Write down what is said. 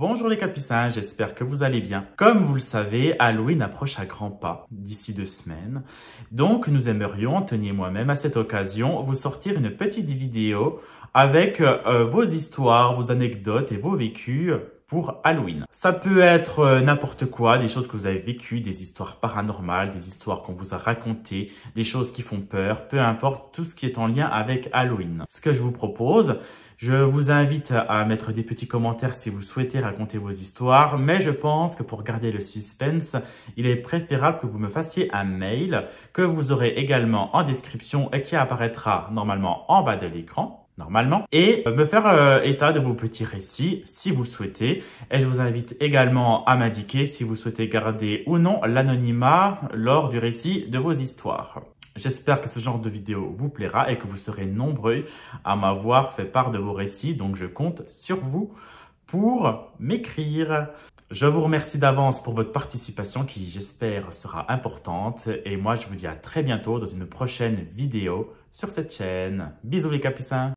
Bonjour les capucins, j'espère que vous allez bien. Comme vous le savez, Halloween approche à grands pas d'ici deux semaines. Donc nous aimerions, Anthony et moi-même, à cette occasion, vous sortir une petite vidéo avec euh, vos histoires, vos anecdotes et vos vécus pour Halloween. Ça peut être euh, n'importe quoi, des choses que vous avez vécues, des histoires paranormales, des histoires qu'on vous a racontées, des choses qui font peur, peu importe, tout ce qui est en lien avec Halloween. Ce que je vous propose, je vous invite à mettre des petits commentaires si vous souhaitez raconter vos histoires, mais je pense que pour garder le suspense, il est préférable que vous me fassiez un mail que vous aurez également en description et qui apparaîtra normalement en bas de l'écran normalement, et euh, me faire euh, état de vos petits récits si vous souhaitez. Et je vous invite également à m'indiquer si vous souhaitez garder ou non l'anonymat lors du récit de vos histoires. J'espère que ce genre de vidéo vous plaira et que vous serez nombreux à m'avoir fait part de vos récits, donc je compte sur vous pour m'écrire. Je vous remercie d'avance pour votre participation qui, j'espère, sera importante. Et moi, je vous dis à très bientôt dans une prochaine vidéo sur cette chaîne. Bisous les capucins